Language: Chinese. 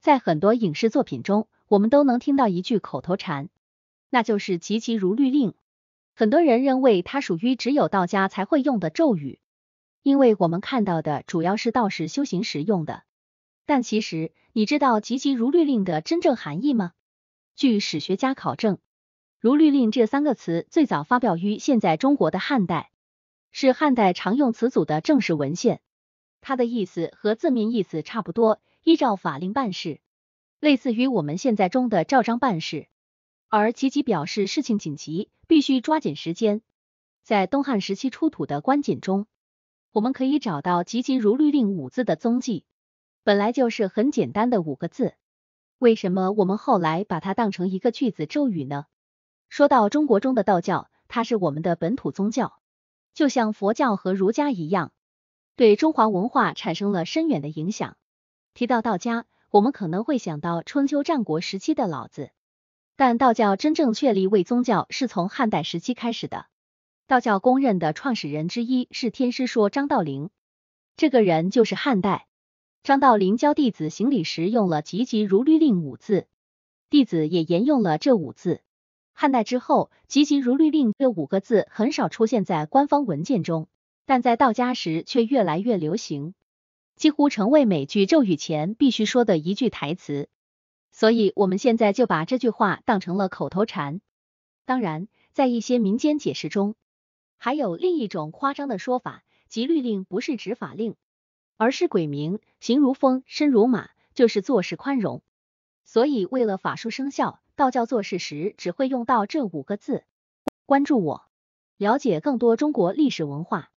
在很多影视作品中，我们都能听到一句口头禅，那就是“急急如律令”。很多人认为它属于只有道家才会用的咒语，因为我们看到的主要是道士修行时用的。但其实，你知道“急急如律令”的真正含义吗？据史学家考证，“如律令”这三个词最早发表于现在中国的汉代，是汉代常用词组的正式文献。它的意思和字面意思差不多。依照法令办事，类似于我们现在中的照章办事。而“急急”表示事情紧急，必须抓紧时间。在东汉时期出土的官锦中，我们可以找到“急急如律令”五字的踪迹。本来就是很简单的五个字，为什么我们后来把它当成一个句子咒语呢？说到中国中的道教，它是我们的本土宗教，就像佛教和儒家一样，对中华文化产生了深远的影响。提到道家，我们可能会想到春秋战国时期的老子，但道教真正确立为宗教是从汉代时期开始的。道教公认的创始人之一是天师说张道陵，这个人就是汉代。张道陵教弟子行礼时用了“急急如律令”五字，弟子也沿用了这五字。汉代之后，“急急如律令”这五个字很少出现在官方文件中，但在道家时却越来越流行。几乎成为每句咒语前必须说的一句台词，所以我们现在就把这句话当成了口头禅。当然，在一些民间解释中，还有另一种夸张的说法，即律令不是执法令，而是鬼名，形如风，身如马，就是做事宽容。所以，为了法术生效，道教做事时只会用到这五个字。关注我，了解更多中国历史文化。